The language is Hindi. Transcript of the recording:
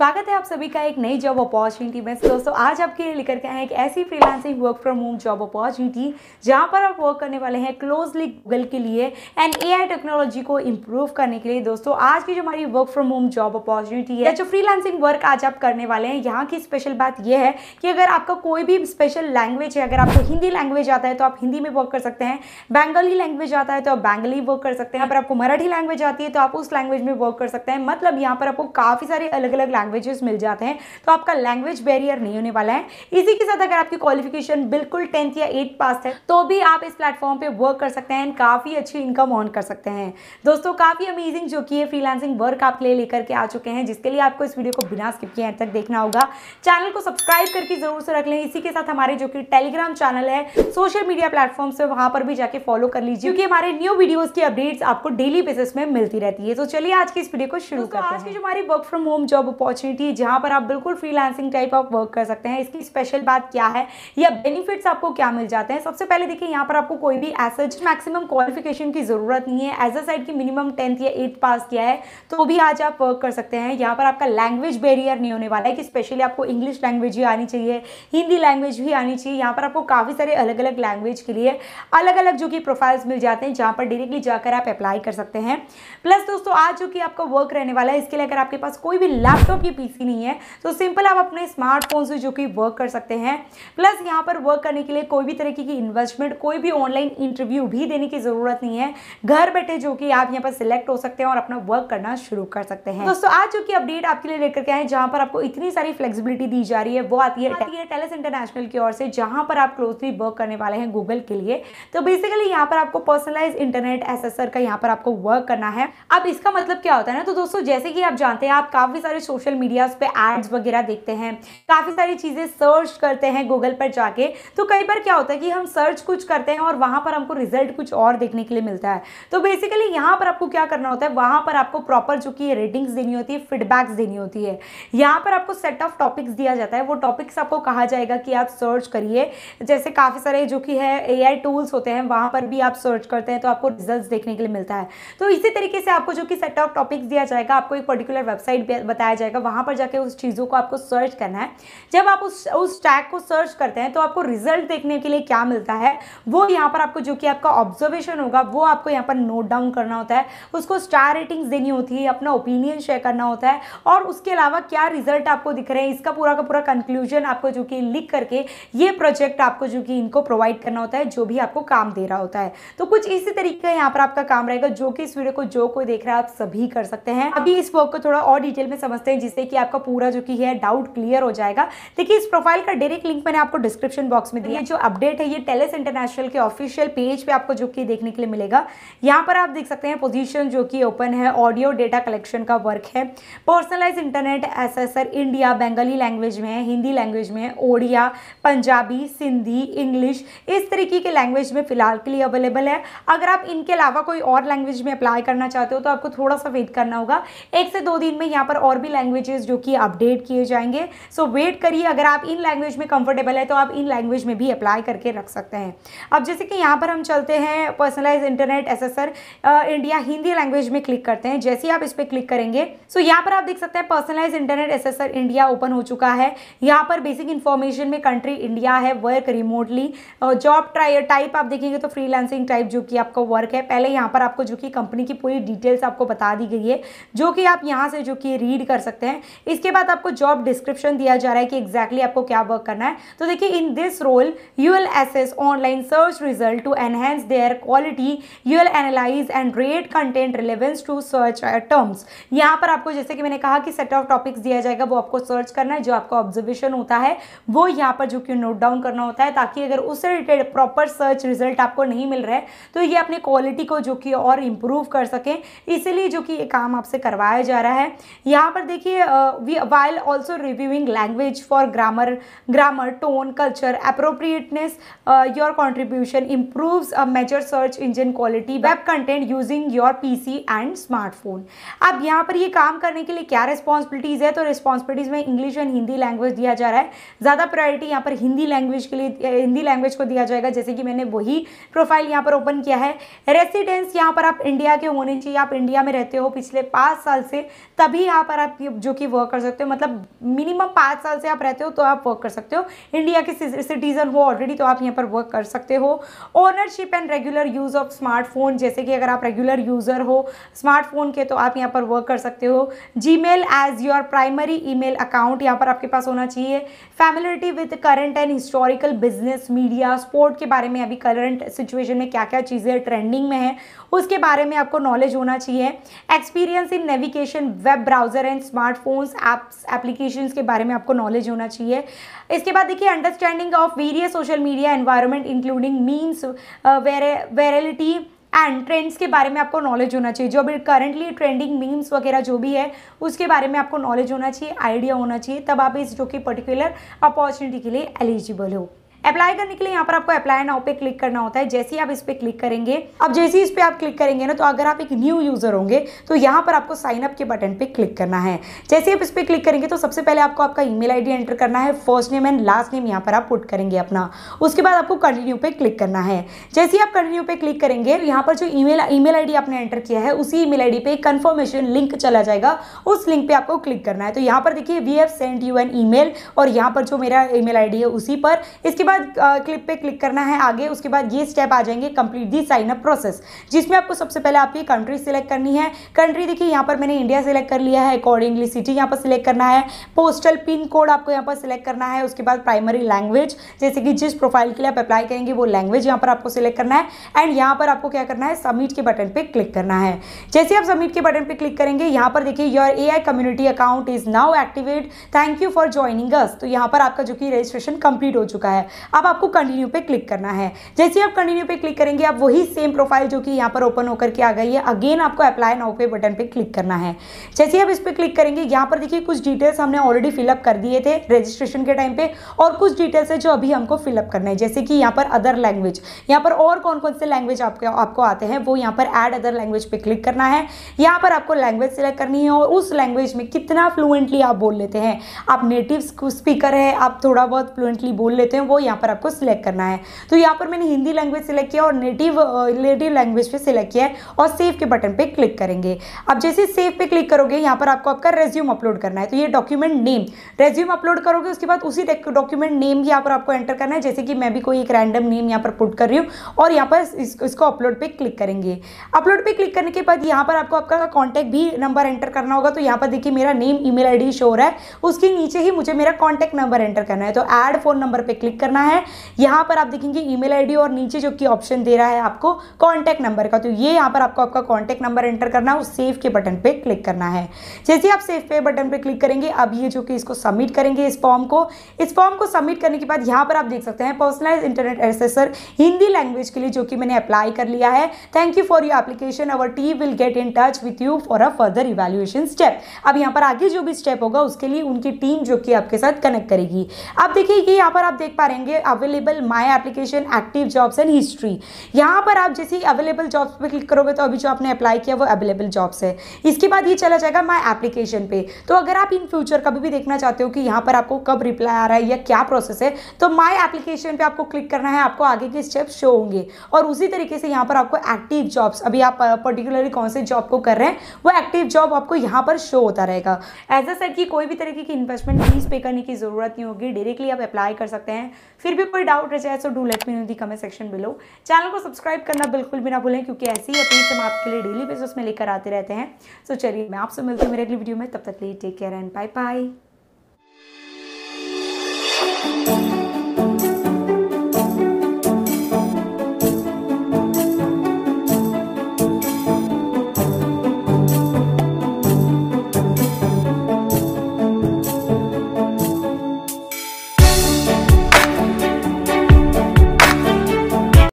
स्वागत है आप सभी का एक नई जॉब अपॉर्चुनिटी में दोस्तों आज आपके लिए लेकर के आए एक ऐसी freelancing work from home job opportunity जहां पर आप वर्क करने वाले हैं क्लोजली गूगल के लिए एंड एआई टेक्नोलॉजी को इम्प्रूव करने के लिए दोस्तों आज की जो हमारी work from home job opportunity है जो फ्रीलांसिंग वर्क आज आप करने वाले हैं यहाँ की स्पेशल बात यह है कि अगर आपका कोई भी स्पेशल लैंग्वेज है अगर आपको हिंदी लैंग्वेज आता है तो आप हिंदी में वर्क कर सकते हैं बंगाली लैंग्वेज आता है तो आप बंगाली वर्क कर सकते हैं अगर आपको मराठी लैंग्वेज आती है तो आप उस लैंग्वेज में वर्क कर सकते हैं मतलब यहाँ पर आपको काफ़ी सारे अलग अलग लैंग्वेजेस मिल जाते हैं तो आपका लैंग्वेज बैरियर नहीं होने वाला है इसी के साथ अगर आपकी क्वालिफिकेशन बिल्कुल टेंथ या एट पास है तो भी आप इस प्लेटफॉर्म पे वर्क कर सकते हैं काफ़ी अच्छी इनकम ऑन कर सकते हैं दोस्तों काफ़ी अमेजिंग जो कि ये फ्रीलांसिंग वर्क आपके लिए लेकर के आ चुके हैं जिसके लिए आपको इस वीडियो को बिना स्किप किए तक देखना होगा चैनल को सब्सक्राइब करके ज़रूर से रख लें इसी के साथ हमारे जो कि टेलीग्राम चैनल है सोशल मीडिया प्लेटफॉर्म से वहां पर भी जाके फॉलो कर लीजिए क्योंकि हमारे न्यू वीडियोज़ की अपडेट्स आपको डेली बेसिस में मिलती रहती है तो चलिए आज की इस वीडियो को शुरू करते हैं आज की जो हमारी work from home job opportunity opportunity जहां जहाँ पर आप बिल्कुल फ्रीलांसिंग टाइप ऑफ वर्क कर सकते हैं इसकी स्पेशल बात क्या है या बेनिफिट्स आपको क्या मिल जाते हैं सबसे पहले देखिए यहाँ पर आपको कोई भी एस एच मैक्सिमम क्वालिफिकेशन की ज़रूरत नहीं है एज अ साइड की मिनिमम टेंथ या एट्थ पास किया है तो भी आज आप वर्क कर सकते हैं यहाँ पर आपका लैंग्वेज बैरियर नहीं होने वाला है कि स्पेशली आपको इंग्लिश लैंग्वेज ही आनी चाहिए हिंदी लैंग्वेज भी आनी चाहिए यहाँ पर आपको काफ़ी सारे अलग अलग लैंग्वेज के लिए अलग अलग जो कि प्रोफाइल्स मिल जाते हैं जहाँ पर डायरेक्टली जाकर आप अप्लाई कर सकते हैं प्लस दोस्तों आज जो कि आपका वर्क रहने वाला है इसके लिए अगर आपके पास कोई भी लैपटॉप की पीसी नहीं है तो सिंपल आप अपने स्मार्टफोन से जो कि वर्क कर सकते हैं प्लस यहाँ पर वर्क करने के लिए कोई भी तरीके की इन्वेस्टमेंट कोई भी ऑनलाइन इंटरव्यू भी देने की ज़रूरत नहीं है घर बैठे जो कि आप यहाँ पर सिलेक्ट हो सकते हैं और अपना वर्क करना शुरू कर सकते हैं दोस्तों आज जो कि अपडेट आपके लिए लेकर के आए जहाँ पर आपको इतनी सारी फ्लेक्सिबिलिटी दी जा रही है वो आती है आती है टेलेस इंटरनेशनल की ओर से जहाँ पर आप क्लोजली वर्क करने वाले हैं गूगल के लिए तो बेसिकली यहाँ पर आपको पर्सनलाइज इंटरनेट एसेसर का यहाँ पर आपको वर्क करना है अब इसका मतलब क्या होता है ना तो दोस्तों जैसे कि आप जानते हैं आप काफी सारे सोशल सोशल मीडियाज़ पे एड्स वगैरह देखते हैं काफ़ी सारी चीज़ें सर्च करते हैं गूगल पर जाके तो कई बार क्या होता है कि हम सर्च कुछ करते हैं और वहां पर हमको रिजल्ट कुछ और देखने के लिए मिलता है तो बेसिकली यहाँ पर आपको क्या करना होता है वहां पर आपको प्रॉपर जो कि रेटिंग्स देनी होती है फीडबैक्स देनी होती है यहाँ पर आपको सेट ऑफ टॉपिक्स दिया जाता है वो टॉपिक्स आपको कहा जाएगा कि आप सर्च करिए जैसे काफ़ी सारे जो कि है ए टूल्स होते हैं वहाँ पर भी आप सर्च करते हैं तो आपको रिजल्ट देखने के लिए मिलता है तो इसी तरीके से आपको जो कि सेट ऑफ टॉपिक्स दिया जाएगा आपको एक पर्टिकुलर वेबसाइट बताया जाएगा जाएगा वहाँ पर जाके उस चीज़ों को आपको सर्च करना है जब आप उस उस टैग को सर्च करते हैं तो आपको रिजल्ट देखने के लिए क्या मिलता है वो यहाँ पर आपको जो कि आपका ऑब्जर्वेशन होगा वो आपको यहाँ पर नोट डाउन करना होता है उसको स्टार रेटिंग्स देनी होती है अपना ओपिनियन शेयर करना होता है और उसके अलावा क्या रिजल्ट आपको दिख रहे हैं इसका पूरा का पूरा कंक्लूजन आपको जो कि लिख करके ये प्रोजेक्ट आपको जो कि इनको प्रोवाइड करना होता है जो भी आपको काम दे रहा होता है तो कुछ इसी तरीके का यहाँ पर आपका काम रहेगा जो कि इस वीडियो को जो कोई देख रहा है आप सभी कर सकते हैं अभी इस वर्क को थोड़ा और डिटेल में समझते हैं जिससे कि आपका पूरा जो कि है डाउट क्लियर हो जाएगा देखिए इस प्रोफाइल का डायरेक्ट लिंक मैंने आपको डिस्क्रिप्शन बॉक्स में दिया हम्म। जो अपडेट है ये टेलेस इंटरनेशनल के ऑफिशियल पेज पे आपको जो कि देखने के लिए मिलेगा यहाँ पर आप देख सकते हैं पोजिशन जो कि ओपन है ऑडियो डेटा कलेक्शन का वर्क है personalise internet as India Bengali language में है हिंदी लैंग्वेज में है ओडिया पंजाबी सिंधी इंग्लिश इस तरीके के लैंग्वेज में फ़िलहाल के लिए अवेलेबल है अगर आप इनके अलावा कोई और लैंग्वेज में अप्लाई करना चाहते हो तो आपको थोड़ा सा वेट करना होगा एक से दो दिन में यहाँ पर और भी लैंग्वेज लैंग्वेजेस जो कि अपडेट किए जाएंगे सो वेट करिए अगर आप इन लैंग्वेज में कंफर्टेबल है तो आप इन लैंग्वेज में भी अप्लाई करके रख सकते हैं अब जैसे कि यहाँ पर हम चलते हैं personalise internet assessor India Hindi language में क्लिक करते हैं जैसे ही आप इस पर क्लिक करेंगे सो यहाँ पर आप देख सकते हैं personalise internet assessor India open हो चुका है यहाँ पर बेसिक इन्फॉर्मेशन में कंट्री इंडिया है वर्क रिमोटली जॉब टाइप आप देखेंगे तो फ्री टाइप जो कि आपका वर्क है पहले यहाँ पर आपको जो कि कंपनी की पूरी डिटेल्स आपको बता दी गई है जो कि आप यहाँ से जो कि रीड कर सकते हैं हैं इसके बाद आपको जॉब डिस्क्रिप्शन दिया जा रहा है कि एग्जैक्टली exactly आपको क्या वर्क करना है तो देखिए in this role you will assess online search result to enhance their quality you'll analyse and rate content relevance to search terms यहाँ पर आपको जैसे कि मैंने कहा कि सेट ऑफ टॉपिक्स दिया जाएगा वो आपको सर्च करना है जो आपका ऑब्जर्वेशन होता है वो यहाँ पर जो कि नोट डाउन करना होता है ताकि अगर उससे रिलेटेड प्रॉपर सर्च रिजल्ट आपको नहीं मिल रहा है तो ये अपनी क्वालिटी को जो कि और इम्प्रूव कर सकें इसीलिए जो कि ये काम आपसे करवाया जा रहा है यहाँ पर देखिए we while also reviewing language for grammar grammar tone culture appropriateness your contribution improves major search engine quality web content using your P C and smartphone अब यहाँ पर ये काम करने के लिए क्या रिस्पॉन्सिबिलिटीज़ है तो रिस्पॉन्सिबिलिटीज़ में इंग्लिश एंड हिंदी लैंग्वेज दिया जा रहा है ज़्यादा प्रायोरिटी यहाँ पर हिंदी लैंग्वेज के लिए हिंदी लैंग्वेज को दिया जाएगा जैसे कि मैंने वही प्रोफाइल यहाँ पर ओपन किया है रेसिडेंस यहाँ पर आप इंडिया के होने चाहिए आप इंडिया में रहते हो पिछले पाँच साल से तभी यहाँ पर आप जो जो कि वर्क कर सकते हो मतलब मिनिमम पाँच साल से आप रहते हो तो आप वर्क कर सकते हो इंडिया के सिटीज़न हो ऑलरेडी तो आप यहाँ पर वर्क कर सकते हो ownership and regular use of smartphone जैसे कि अगर आप रेगुलर यूज़र हो स्मार्टफोन के तो आप यहाँ पर वर्क कर सकते हो Gmail as your primary email account यहाँ पर आपके पास होना चाहिए familiarity with current and historical business media sport के बारे में अभी करंट सिचुएशन में क्या क्या चीज़ें ट्रेंडिंग में है उसके बारे में आपको नॉलेज होना चाहिए experience in navigation web browser and smart smartphones apps applications के बारे में आपको नॉलेज होना चाहिए इसके बाद देखिए understanding of various social media environment including memes virality and trends के बारे में आपको नॉलेज होना चाहिए जो अभी करंटली ट्रेंडिंग मीम्स वगैरह जो भी है उसके बारे में आपको नॉलेज होना चाहिए आइडिया होना चाहिए तब आप इस जो कि पर्टिकुलर अपॉर्चुनिटी के लिए एलिजिबल हो अप्लाई करने के लिए यहाँ पर आपको अप्लाई नाउ पे क्लिक करना होता है जैसे ही आप इस पर क्लिक करेंगे अब जैसे ही इस पर आप क्लिक करेंगे ना तो अगर आप एक न्यू यूज़र होंगे तो यहाँ पर आपको साइन अप के बटन पे क्लिक करना है जैसे आप इस पर क्लिक करेंगे तो सबसे पहले आपको आपका ईमेल आईडी एंटर करना है first name and last name यहाँ पर आप पुट करेंगे अपना उसके बाद आपको कंटिन्यू पे क्लिक करना है जैसे ही आप कंटिन्यू पे क्लिक करेंगे यहाँ पर जो ईमेल ईमेल आईडी आपने एंटर किया है उसी ईमेल आईडी पे एक कंफर्मेशन लिंक चला जाएगा उस लिंक पे आपको क्लिक करना है तो यहाँ पर देखिए we have send you an e और यहाँ पर जो मेरा ई मेल है उसी पर इसके बाद बाद क्लिप पे क्लिक करना है आगे उसके बाद ये स्टेप आ जाएंगे complete the sign up process जिसमें आपको सबसे पहले आपकी कंट्री सिलेक्ट करनी है कंट्री देखिए यहाँ पर मैंने इंडिया सेलेक्ट कर लिया है अकॉर्डिंगली सिटी यहाँ पर सिलेक्ट करना है पोस्टल पिन कोड आपको यहाँ पर सिलेक्ट करना है उसके बाद प्राइमरी लैंग्वेज जैसे कि जिस प्रोफाइल के लिए आप अप्लाई करेंगे वो लैंग्वेज यहाँ पर आपको सिलेक्ट करना है एंड यहाँ पर आपको क्या करना है सबमिट के बटन पर क्लिक करना है जैसे आप सबमिट के बटन पर क्लिक करेंगे यहाँ पर देखिए your a community account is now activate thank you for joining us तो यहाँ पर आपका जो कि रजिस्ट्रेशन कंप्लीट हो चुका है अब आपको कंटिन्यू पे क्लिक करना है जैसे आप कंटिन्यू पे क्लिक करेंगे आप वही सेम प्रोफाइल जो कि यहाँ पर ओपन होकर के आ गई है अगेन आपको अप्लाई नाउ पे बटन पे क्लिक करना है जैसे आप इस पर क्लिक करेंगे यहाँ पर देखिए कुछ डिटेल्स हमने ऑलरेडी फिलअप कर दिए थे रजिस्ट्रेशन के टाइम पे और कुछ डिटेल्स है जो अभी हमको फिलअप करना है जैसे कि यहाँ पर अदर लैंग्वेज यहाँ पर और कौन कौन से लैंग्वेज आपके आपको आते हैं वो यहाँ पर एड अदर लैंग्वेज पे क्लिक करना है यहाँ पर आपको लैंग्वेज सेलेक्ट करनी है और उस लैंग्वेज में कितना फ्लुएंटली आप बोल लेते हैं आप नेटिव स्पीकर है आप थोड़ा बहुत फ्लुएंटली बोल लेते हैं वो यहाँ पर आपको सिलेक्ट करना है तो यहाँ पर मैंने हिंदी लैंग्वेज सिलेक्ट किया और नेटिव नेटिव लैंग्वेज पे सिलेक्ट किया है और सेव के बटन पे क्लिक करेंगे अब जैसे सेव पे क्लिक करोगे यहाँ पर आपको आपका रेज्यूम अपलोड करना है तो ये डॉक्यूमेंट नेम रेज्यूम अपलोड करोगे उसके बाद उसी डॉक्यूमेंट नेम यहाँ पर आपको एंटर करना है जैसे कि मैं भी कोई एक रैंडम नेम यहाँ पर पुट कर रही हूँ और यहाँ पर इसको अपलोड पर क्लिक करेंगे अपलोड पर क्लिक करने के बाद यहाँ पर आपको आपका कॉन्टैक्ट भी नंबर एंटर करना होगा तो यहाँ पर देखिए मेरा नेम ईमेल आईडी शो हो रहा है उसके नीचे ही मुझे मेरा कॉन्टैक्ट नंबर एंटर करना है तो ऐड फोन नंबर पर क्लिक करना करना है यहाँ पर आप देखेंगे ईमेल आईडी और नीचे जो कि ऑप्शन दे रहा है आपको कॉन्टैक्ट नंबर का तो ये यहाँ पर आपको आपका कॉन्टैक्ट नंबर एंटर करना है और सेव के बटन पर क्लिक करना है जैसे आप सेव पे बटन पर क्लिक करेंगे अब ये जो कि इसको सबमिट करेंगे इस फॉर्म को इस फॉर्म को सबमिट करने के बाद यहाँ पर आप देख सकते हैं personalise internet assessor Hindi language के लिए जो कि मैंने अप्लाई कर लिया है thank you for your application our team will get in touch with you for a further evaluation step अब यहाँ पर आगे जो भी स्टेप होगा उसके लिए उनकी टीम जो कि आपके साथ कनेक्ट करेगी अब देखिए ये यहाँ पर आप देख पा रहे हैं आइए available my application active jobs and history यहाँ पर आप जैसे ही अवेलेबल जॉब्स पर क्लिक करोगे तो अभी जो आपने अप्लाई किया वो अवेलेबल जॉब्स है इसके बाद ये चला जाएगा माई एप्लीकेशन पे तो अगर आप इन फ्यूचर कभी भी देखना चाहते हो कि यहाँ पर आपको कब रिप्लाई आ रहा है या क्या प्रोसेस है तो माई एप्लीकेशन पर आपको क्लिक करना है आपको आगे के स्टेप शो होंगे और उसी तरीके से यहाँ पर आपको एक्टिव जॉब्स अभी आप पर्टिकुलरली कौन से जॉब को कर रहे हैं वो एक्टिव जॉब आपको यहाँ पर शो होता रहेगा एज अ सर की कोई भी तरीके की इन्वेस्टमेंट फीस पे करने की ज़रूरत नहीं होगी डायरेक्टली आप अप्लाई कर सकते हैं फिर भी कोई डाउट रह जाए तो do let me know the comment section below channel को सब्सक्राइब करना बिल्कुल भी ना भूलें क्योंकि ऐसी ही अपील हम आपके लिए डेली बेसिस में लेकर आते रहते हैं सो चलिए मैं आपसे मिलती हूँ मेरे अगली वीडियो में तब तक लिए take care and bye bye